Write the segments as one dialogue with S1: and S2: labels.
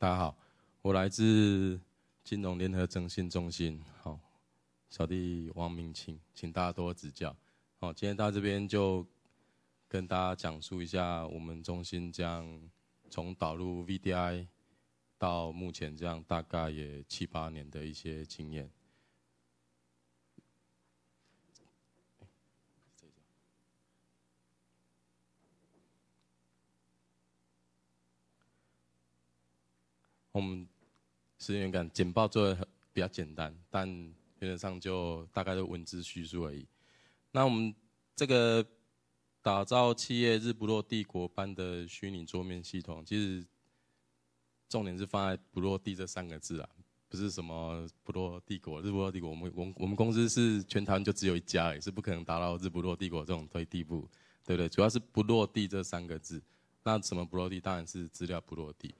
S1: 大家好，我来自金融联合征信中心，好，小弟王明清，请大家多指教。好，今天到这边就跟大家讲述一下我们中心这样从导入 VDI 到目前这样大概也七八年的一些经验。我们时间感简报做的比较简单，但原则上就大概的文字叙述而已。那我们这个打造企业日不落帝国般的虚拟桌面系统，其实重点是放在“不落地”这三个字啊，不是什么“不落帝国”、“日不落帝国”。我们、我、我们公司是全台湾就只有一家，也是不可能达到日不落帝国这种推地步，对不对？主要是“不落地”这三个字。那什么不落地？当然是资料不落地。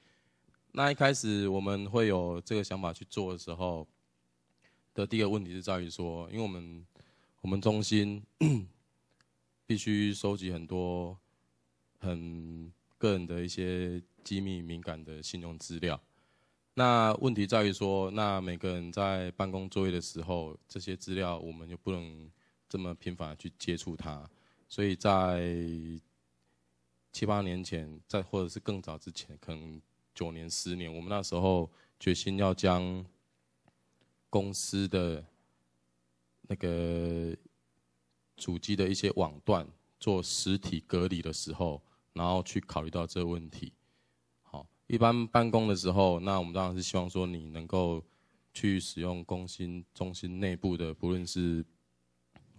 S1: 那一开始我们会有这个想法去做的时候，的第一个问题是在于说，因为我们我们中心 必须收集很多很个人的一些机密敏感的信用资料，那问题在于说，那每个人在办公作业的时候，这些资料我们就不能这么频繁去接触它，所以在七八年前，再或者是更早之前，可能。九年、十年，我们那时候决心要将公司的那个主机的一些网段做实体隔离的时候，然后去考虑到这个问题。好，一般办公的时候，那我们当然是希望说你能够去使用工薪中心内部的，不论是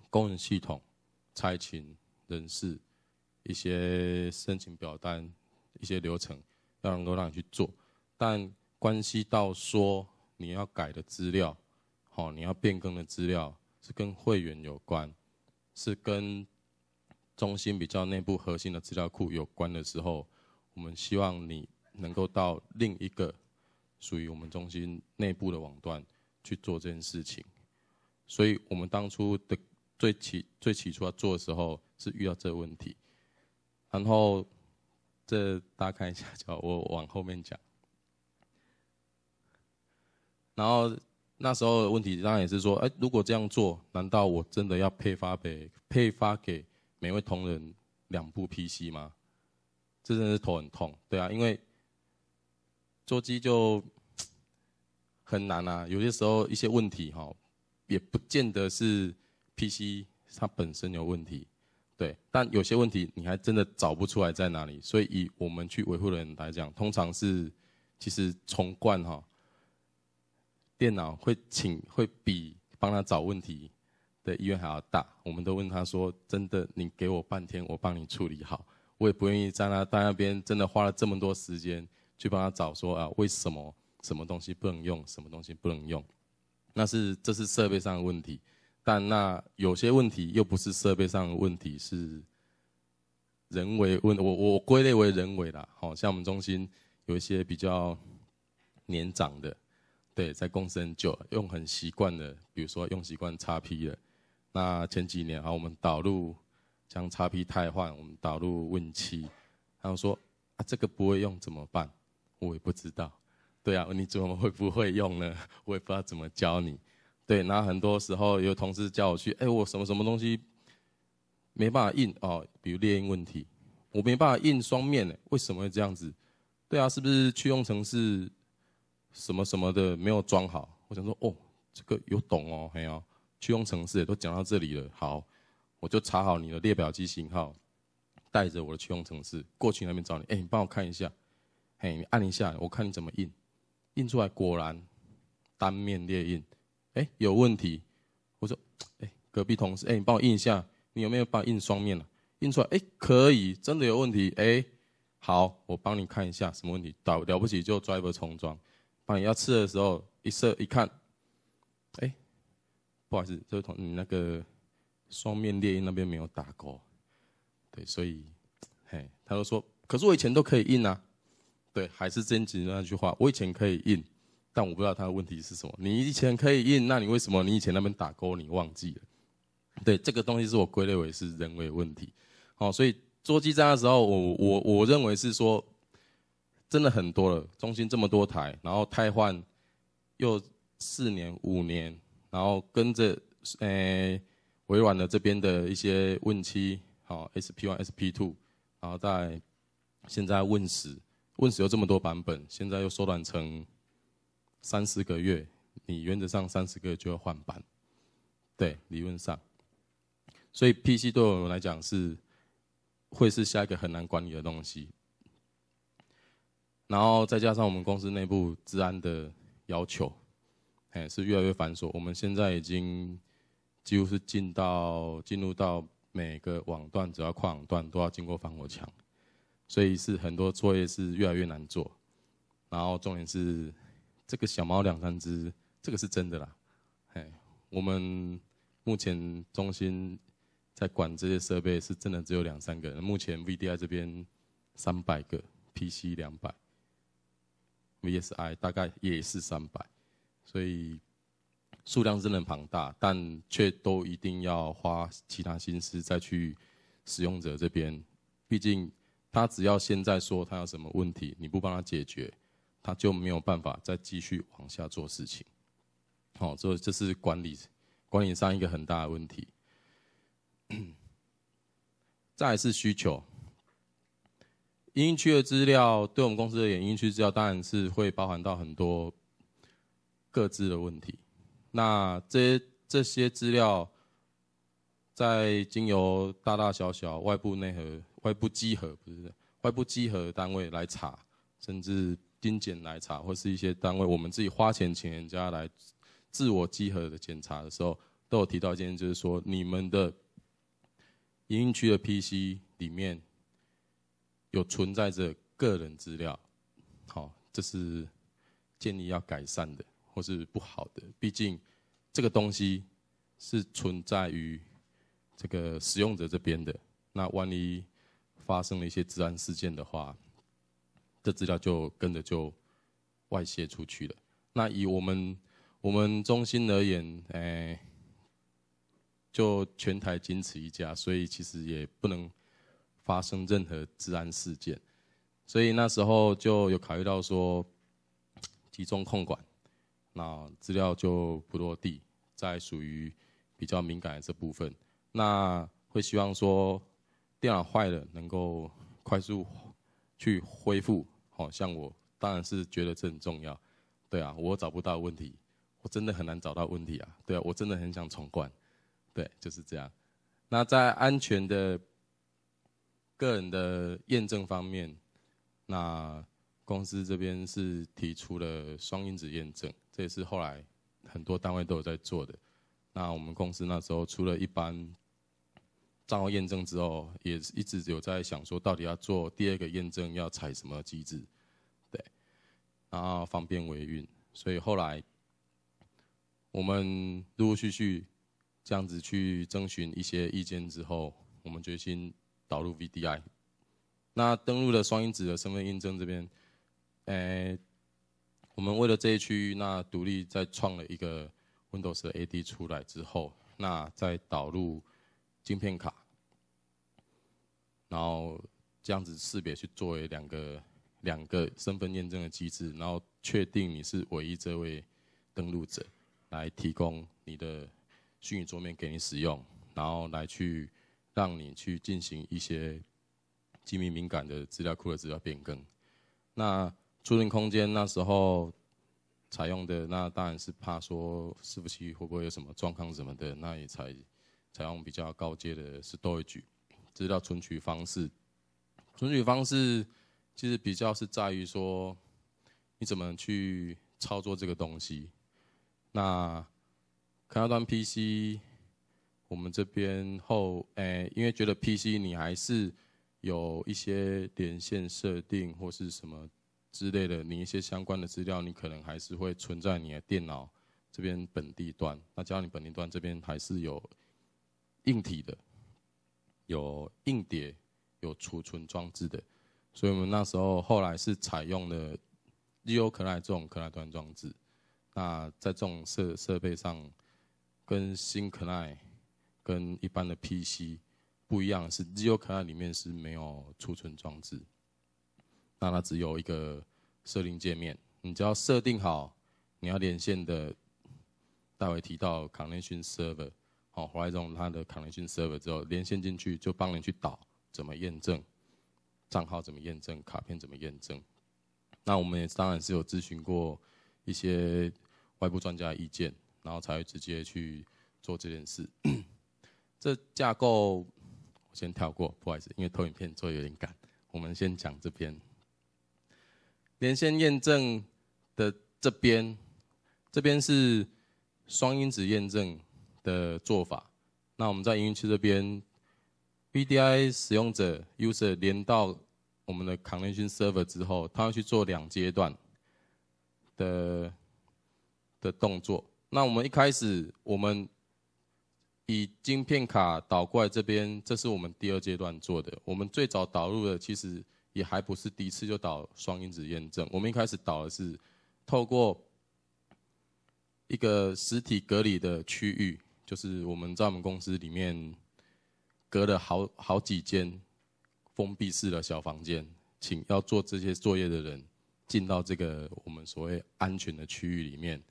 S1: 工人系统、差勤、人事、一些申请表单、一些流程。要能够让你去做，但关系到说你要改的资料，好，你要变更的资料是跟会员有关，是跟中心比较内部核心的资料库有关的时候，我们希望你能够到另一个属于我们中心内部的网段去做这件事情。所以我们当初的最起最起初要做的时候是遇到这个问题，然后。这大家看一下，叫我往后面讲。然后那时候问题当然也是说，哎，如果这样做，难道我真的要配发给配发给每位同仁两部 PC 吗？这真的是头很痛，对啊，因为做机就 很难啊。有些时候一些问题哈，也不见得是 PC 它本身有问题。对，但有些问题你还真的找不出来在哪里，所以以我们去维护的人来讲，通常是其实重灌哈，电脑会请会比帮他找问题的医院还要大。我们都问他说，真的你给我半天，我帮你处理好，我也不愿意在那在那边真的花了这么多时间去帮他找说啊，为什么什么东西不能用，什么东西不能用，那是这是设备上的问题。但那有些问题又不是设备上的问题，是人为问，我我归类为人为啦。好像我们中心有一些比较年长的，对，在公司很久用很习惯的，比如说用习惯叉 P 的，那前几年啊，我们导入将叉 P 汰换，我们导入 Win 七，他后说啊这个不会用怎么办？我也不知道，对啊，你怎么会不会用呢？我也不知道怎么教你。对，然后很多时候有同事叫我去，哎，我什么什么东西没办法印哦，比如列印问题，我没办法印双面，为什么会这样子？对啊，是不是驱动城市什么什么的没有装好？我想说，哦，这个有懂哦，还有驱动城市都讲到这里了，好，我就查好你的列表机型号，带着我的驱动程式过去那边找你，哎，你帮我看一下，嘿，你按一下，我看你怎么印，印出来果然单面列印。哎，有问题，我说，哎，隔壁同事，哎，你帮我印一下，你有没有帮印双面啊？印出来，哎，可以，真的有问题，哎，好，我帮你看一下什么问题，到了不起就 drive 重装，帮你要吃的时候一射一看，哎，不好意思，这位同你那个双面猎鹰那边没有打勾，对，所以，嘿，他就说，可是我以前都可以印啊，对，还是坚持那句话，我以前可以印。但我不知道他的问题是什么。你以前可以印，那你为什么你以前那边打勾你忘记了？对，这个东西是我归类为是人为问题。好，所以做记账的时候，我我我认为是说真的很多了。中心这么多台，然后汰换又四年五年，然后跟着呃微软的这边的一些 Win 七好 SP one SP two，然后在现在 Win 十，Win 十有这么多版本，现在又缩短成。三四个月，你原则上三四个月就要换板，对，理论上。所以 PC 对我们来讲是会是下一个很难管理的东西。然后再加上我们公司内部治安的要求，哎，是越来越繁琐。我们现在已经几乎是进到进入到每个网段，只要跨网段都要经过防火墙，所以是很多作业是越来越难做。然后重点是。这个小猫两三只，这个是真的啦。哎，我们目前中心在管这些设备，是真的只有两三个人。目前 VDI 这边三百个 PC，两百 VSI 大概也是三百，所以数量真的庞大，但却都一定要花其他心思再去使用者这边。毕竟他只要现在说他有什么问题，你不帮他解决。他就没有办法再继续往下做事情，好，所以这是管理、管理上一个很大的问题。再是需求，营运区的资料对我们公司的营运区资料，当然是会包含到很多各自的问题。那这这些资料，在经由大大小小外部内核、外部稽核不是外部稽核单位来查，甚至。精简来查，或是一些单位，我们自己花钱请人家来自我稽核的检查的时候，都有提到一件，就是说你们的营运区的 PC 里面有存在着个人资料，好，这是建议要改善的，或是不好的，毕竟这个东西是存在于这个使用者这边的，那万一发生了一些治安事件的话。这资料就跟着就外泄出去了。那以我们我们中心而言，诶，就全台仅此一家，所以其实也不能发生任何治安事件。所以那时候就有考虑到说，集中控管，那资料就不落地在属于比较敏感的这部分。那会希望说电脑坏了能够快速去恢复。像我当然是觉得这很重要，对啊，我找不到问题，我真的很难找到问题啊，对啊，我真的很想重冠，对，就是这样。那在安全的个人的验证方面，那公司这边是提出了双因子验证，这也是后来很多单位都有在做的。那我们公司那时候出了一般账号验证之后，也一直有在想说，到底要做第二个验证要采什么机制，对，然后方便维运，所以后来我们陆陆续续这样子去征询一些意见之后，我们决心导入 VDI。那登录了双因子的身份验证这边，诶，我们为了这一区，域，那独立再创了一个 Windows 的 AD 出来之后，那再导入晶片卡。然后这样子识别去作为两个两个身份验证的机制，然后确定你是唯一这位登录者，来提供你的虚拟桌面给你使用，然后来去让你去进行一些机密敏感的资料库的资料变更。那租赁空间那时候采用的那当然是怕说服器会不会有什么状况什么的，那也采采用比较高阶的 storage。资料存取方式，存取方式其实比较是在于说，你怎么去操作这个东西。那开户端 PC，我们这边后，哎，因为觉得 PC 你还是有一些连线设定或是什么之类的，你一些相关的资料你可能还是会存在你的电脑这边本地端。那只要你本地端这边还是有硬体的。有硬碟，有储存装置的，所以我们那时候后来是采用了，IO 可耐这种可耐端装置。那在这种设设备上，跟新可耐，跟一般的 PC 不一样，是 IO 可耐里面是没有储存装置，那它只有一个设定界面，你只要设定好，你要连线的，待会提到 connection server。好，回来用它的 a u t h e n c t i o n server 之后，连线进去就帮你去导怎么验证账号，怎么验证卡片，怎么验证。那我们也当然是有咨询过一些外部专家意见，然后才会直接去做这件事。这架构我先跳过，不好意思，因为投影片做有点赶，我们先讲这边连线验证的这边，这边是双因子验证。的做法，那我们在营运区这边，VDI 使用者 user 连到我们的 c o n n e c t i o n Server 之后，他要去做两阶段的的动作。那我们一开始，我们以晶片卡导过来这边，这是我们第二阶段做的。我们最早导入的其实也还不是第一次就导双因子验证，我们一开始导的是透过一个实体隔离的区域。就是我们在我们公司里面隔了好好几间封闭式的小房间，请要做这些作业的人进到这个我们所谓安全的区域里面。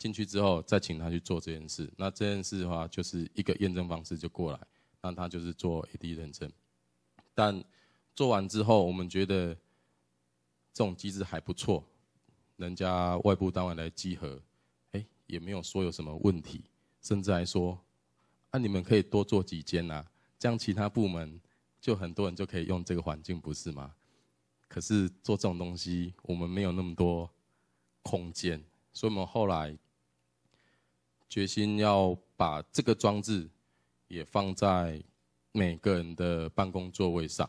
S1: 进去之后，再请他去做这件事。那这件事的话，就是一个验证方式就过来，让他就是做 AD 认证。但做完之后，我们觉得这种机制还不错，人家外部单位来集合，哎，也没有说有什么问题。甚至还说：“啊，你们可以多做几间呐，这样其他部门就很多人就可以用这个环境，不是吗？”可是做这种东西，我们没有那么多空间，所以我们后来决心要把这个装置也放在每个人的办公座位上。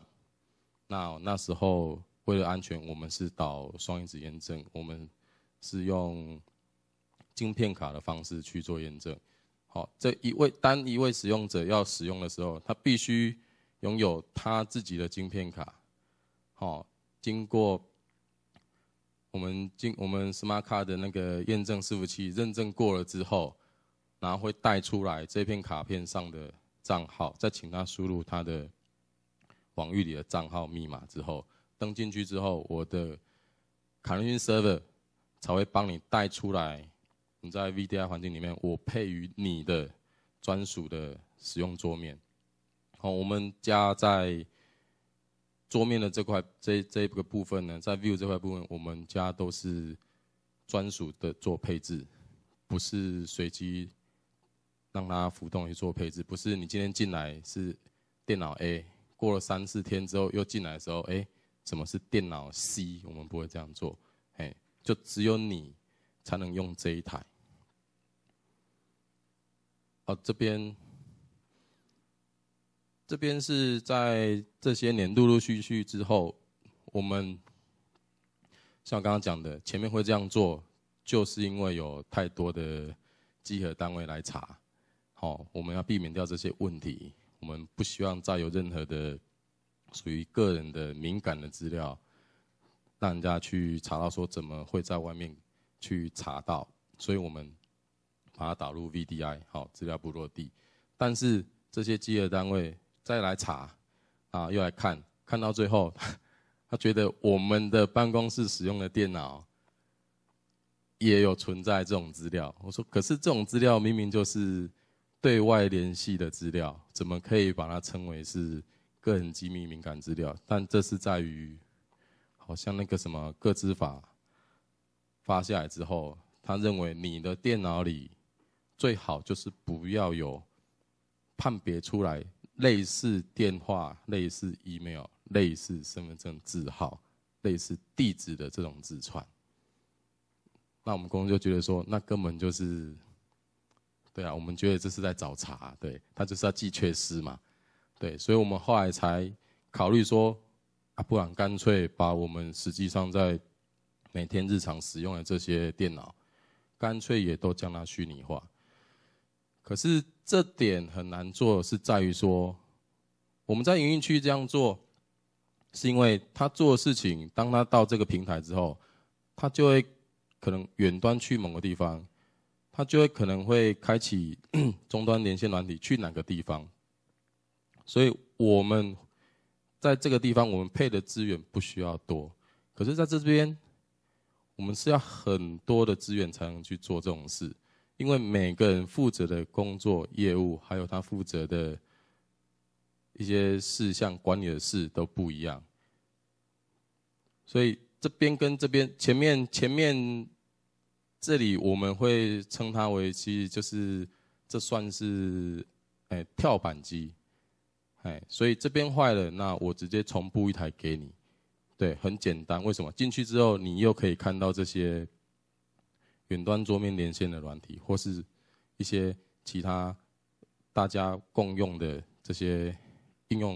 S1: 那那时候为了安全，我们是导双因子验证，我们是用镜片卡的方式去做验证。好，这一位单一位使用者要使用的时候，他必须拥有他自己的晶片卡。好，经过我们经我们 Smart 卡的那个验证伺服器认证过了之后，然后会带出来这片卡片上的账号，再请他输入他的网域里的账号密码之后，登进去之后，我的 c 伦 o u Server 才会帮你带出来。你在 VDI 环境里面，我配于你的专属的使用桌面。好，我们家在桌面的这块这这一部分呢，在 View 这块部分，我们家都是专属的做配置，不是随机让它浮动去做配置。不是你今天进来是电脑 A，过了三四天之后又进来的时候，哎，怎么是电脑 C？我们不会这样做。哎，就只有你才能用这一台。哦，这边，这边是在这些年陆陆续续之后，我们像刚刚讲的，前面会这样做，就是因为有太多的稽核单位来查，好，我们要避免掉这些问题，我们不希望再有任何的属于个人的敏感的资料，让人家去查到，说怎么会在外面去查到，所以我们。把它导入 VDI，好资料不落地。但是这些饥饿单位再来查，啊，又来看，看到最后，他觉得我们的办公室使用的电脑也有存在这种资料。我说，可是这种资料明明就是对外联系的资料，怎么可以把它称为是个人机密敏感资料？但这是在于，好像那个什么个资法发下来之后，他认为你的电脑里。最好就是不要有判别出来类似电话、类似 email、类似身份证字号、类似地址的这种字串。那我们公司就觉得说，那根本就是，对啊，我们觉得这是在找茬，对他就是要记缺失嘛，对，所以我们后来才考虑说，啊，不然干脆把我们实际上在每天日常使用的这些电脑，干脆也都将它虚拟化。可是这点很难做，是在于说，我们在营运区这样做，是因为他做事情，当他到这个平台之后，他就会可能远端去某个地方，他就会可能会开启 终端连线软体去哪个地方，所以我们在这个地方我们配的资源不需要多，可是在这边我们是要很多的资源才能去做这种事。因为每个人负责的工作、业务，还有他负责的一些事项、管理的事都不一样，所以这边跟这边前面、前面这里，我们会称它为，其实就是这算是哎跳板机，哎，所以这边坏了，那我直接重布一台给你，对，很简单。为什么进去之后，你又可以看到这些？远端桌面连线的软体，或是，一些其他大家共用的这些应用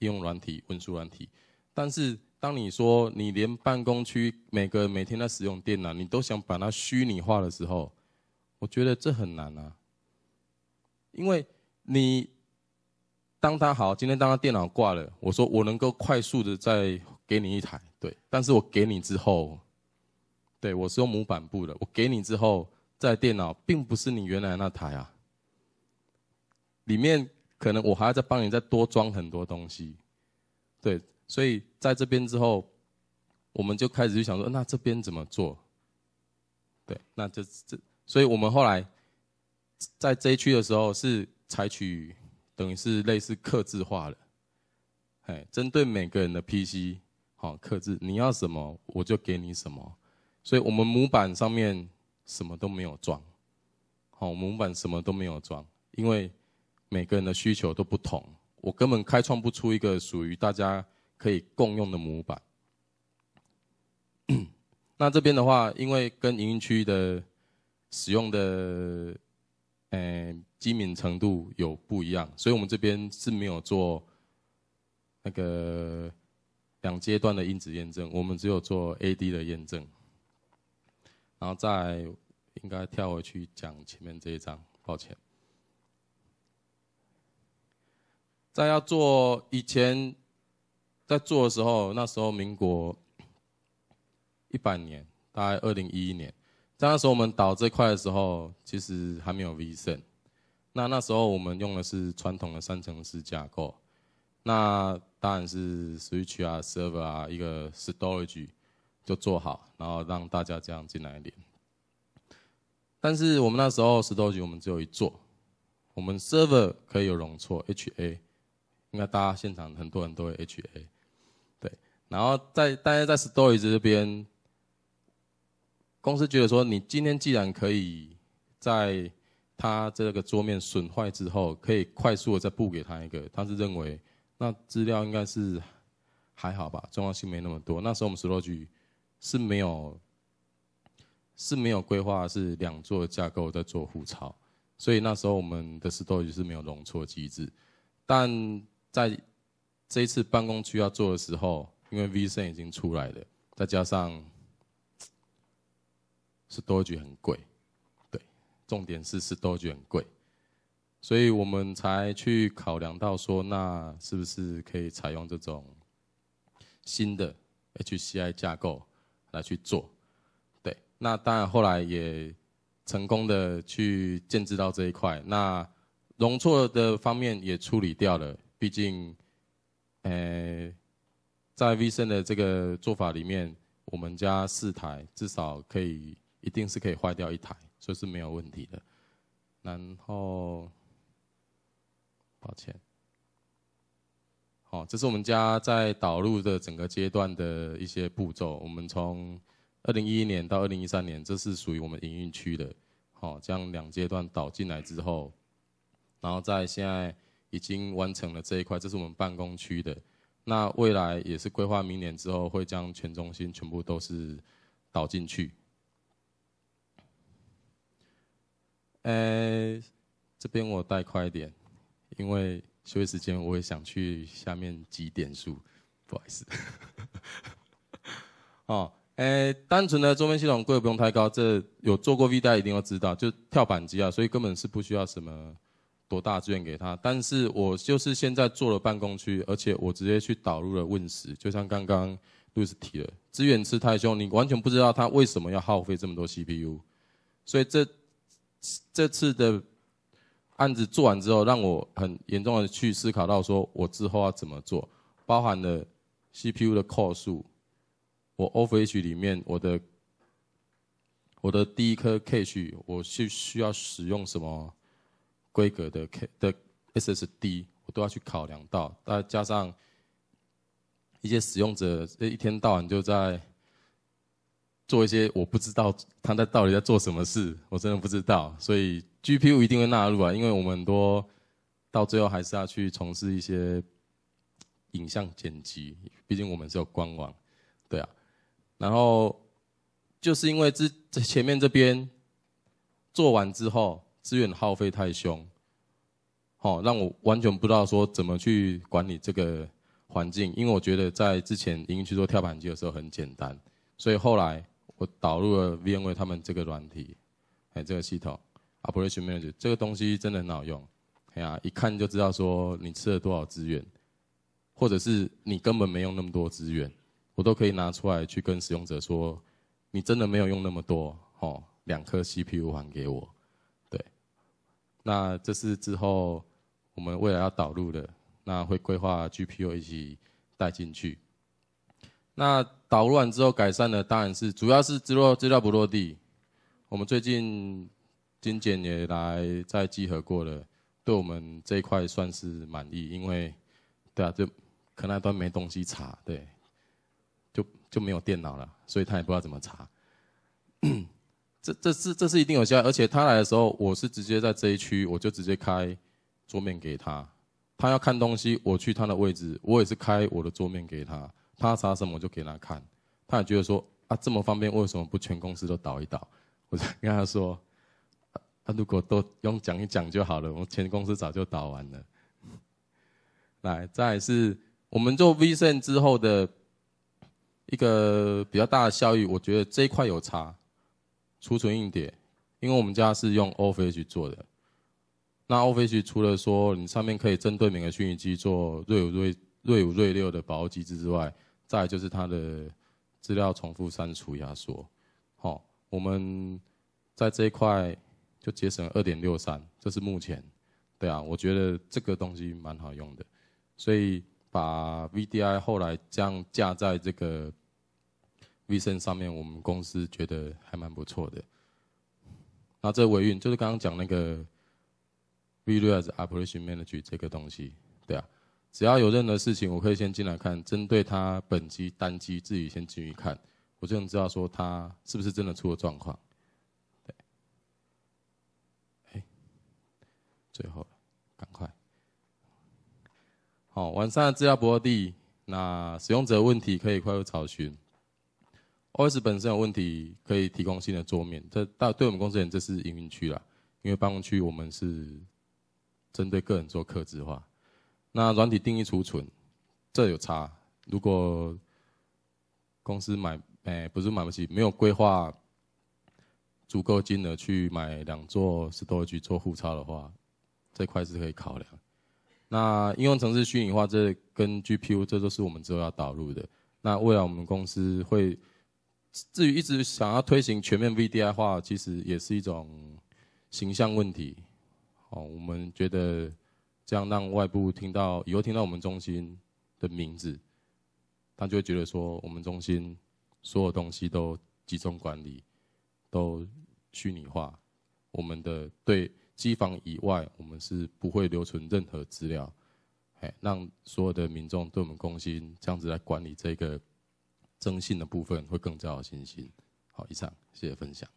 S1: 应用软体、文书软体。但是，当你说你连办公区每个每天在使用电脑，你都想把它虚拟化的时候，我觉得这很难啊。因为你，当他好，今天当他电脑挂了，我说我能够快速的再给你一台，对，但是我给你之后。对，我是用模板布的。我给你之后，在电脑并不是你原来那台啊，里面可能我还要再帮你再多装很多东西。对，所以在这边之后，我们就开始就想说，那这边怎么做？对，那就这，所以我们后来在这一区的时候是采取等于是类似刻字化的，哎，针对每个人的 PC 好克制，你要什么我就给你什么。所以我们模板上面什么都没有装，好，模板什么都没有装，因为每个人的需求都不同，我根本开创不出一个属于大家可以共用的模板。那这边的话，因为跟营运区的使用的呃机敏程度有不一样，所以我们这边是没有做那个两阶段的因子验证，我们只有做 A D 的验证。然后再应该跳回去讲前面这一章，抱歉。在要做以前，在做的时候，那时候民国一百年，大概二零一一年，在那时候我们导这块的时候，其实还没有 V n 那那时候我们用的是传统的三层式架构，那当然是 Switch 啊、Server 啊，一个 Storage。就做好，然后让大家这样进来一点。但是我们那时候 storage 我们只有一座，我们 server 可以有容错 HA，应该大家现场很多人都会 HA，对。然后在大家在 storage 这边，公司觉得说，你今天既然可以在它这个桌面损坏之后，可以快速的再布给他一个，他是认为那资料应该是还好吧，重要性没那么多。那时候我们 storage。是没有是没有规划是两座架构在做互抄，所以那时候我们的 store 是没有容错机制，但在这一次办公区要做的时候，因为 V 三已经出来了，再加上是多 e 很贵，对，重点是是多 e 很贵，所以我们才去考量到说，那是不是可以采用这种新的 HCI 架构。来去做，对，那当然后来也成功的去建制到这一块，那容错的方面也处理掉了。毕竟，呃，在微升的这个做法里面，我们家四台，至少可以一定是可以坏掉一台，所以是没有问题的。然后，抱歉。好，这是我们家在导入的整个阶段的一些步骤。我们从二零一一年到二零一三年，这是属于我们营运区的。好，将两阶段导进来之后，然后在现在已经完成了这一块，这是我们办公区的。那未来也是规划明年之后会将全中心全部都是导进去。哎，这边我带快一点，因为。休息时间，我也想去下面挤点数，不好意思。哦，诶，单纯的桌面系统贵不用太高，这有做过 V 贷一定要知道，就跳板机啊，所以根本是不需要什么多大资源给他。但是我就是现在做了办公区，而且我直接去导入了 Win 十，就像刚刚 Lucy 提的，资源吃太凶，你完全不知道他为什么要耗费这么多 CPU，所以这这次的。案子做完之后，让我很严重的去思考到，说我之后要怎么做，包含了 CPU 的 c a l l 数，我 o v h 里面我的我的第一颗 Cache，我是需要使用什么规格的 K 的 SSD，我都要去考量到。再加上一些使用者，这一天到晚就在做一些我不知道他在到底在做什么事，我真的不知道，所以。GPU 一定会纳入啊，因为我们很多到最后还是要去从事一些影像剪辑，毕竟我们是有官网，对啊。然后就是因为之在前面这边做完之后，资源耗费太凶，好让我完全不知道说怎么去管理这个环境，因为我觉得在之前营运去做跳板机的时候很简单，所以后来我导入了 VMware 他们这个软体，哎，这个系统。o p e r a t i o n m a n a g e r 这个东西真的很好用，哎呀，一看就知道说你吃了多少资源，或者是你根本没用那么多资源，我都可以拿出来去跟使用者说，你真的没有用那么多哦，两颗 CPU 还给我。对，那这是之后我们未来要导入的，那会规划 GPU 一起带进去。那导入完之后改善的当然是主要是资料资料不落地，我们最近。金简也来在集合过了，对我们这一块算是满意，因为，对啊，就，可那端没东西查，对，就就没有电脑了，所以他也不知道怎么查。这这是这是一定有效，而且他来的时候，我是直接在这一区，我就直接开桌面给他，他要看东西，我去他的位置，我也是开我的桌面给他，他查什么我就给他看，他也觉得说啊这么方便，为什么不全公司都导一导？我就跟他说。如果都用讲一讲就好了，我们前公司早就倒完了。来，再是我们做 v i n 之后的一个比较大的效益，我觉得这一块有差。储存硬碟，因为我们家是用 Office 做的。那 Office 除了说你上面可以针对每个虚拟机做锐五、锐锐五、锐六的保护机制之外，再就是它的资料重复删除、压缩。好，我们在这一块。就节省二点六三，这是目前，对啊，我觉得这个东西蛮好用的，所以把 VDI 后来这样架在这个 v c e n t 上面，我们公司觉得还蛮不错的。那这维运就是刚刚讲那个 v i r t u a l e r a t i o n m a n a g e r 这个东西，对啊，只要有任何事情，我可以先进来看，针对他本机单机自己先进去看，我就能知道说他是不是真的出了状况。最后了，赶快！好，完善的资料不落地，那使用者问题可以快速找寻。OS 本身有问题，可以提供新的桌面。这到对我们公司人，这是营运区啦，因为办公区我们是针对个人做客制化。那软体定义储存，这有差。如果公司买，哎，不是买不起，没有规划足够金额去买两座十多 G 做互超的话。这块是可以考量。那应用城市虚拟化，这跟 GPU，这都是我们之后要导入的。那未来我们公司会，至于一直想要推行全面 VDI 化，其实也是一种形象问题。哦，我们觉得这样让外部听到以后听到我们中心的名字，他就会觉得说我们中心所有东西都集中管理，都虚拟化，我们的对。机房以外，我们是不会留存任何资料，哎，让所有的民众对我们公信，这样子来管理这个征信的部分，会更加有信心。好，以上，谢谢分享。